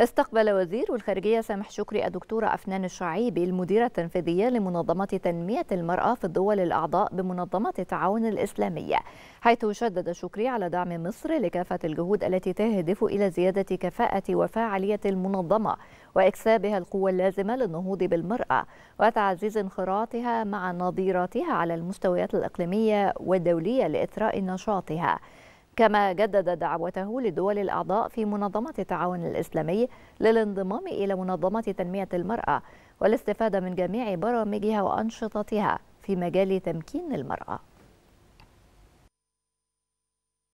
استقبل وزير الخارجية سامح شكري الدكتورة أفنان الشعيبي المديرة التنفيذية لمنظمة تنمية المرأة في الدول الأعضاء بمنظمة التعاون الإسلامية حيث شدد شكري على دعم مصر لكافة الجهود التي تهدف إلى زيادة كفاءة وفاعلية المنظمة وإكسابها القوة اللازمة للنهوض بالمرأة وتعزيز انخراطها مع نظيراتها على المستويات الإقليمية والدولية لإثراء نشاطها كما جدد دعوته للدول الأعضاء في منظمة التعاون الإسلامي للانضمام إلى منظمة تنمية المرأة والاستفادة من جميع برامجها وأنشطتها في مجال تمكين المرأة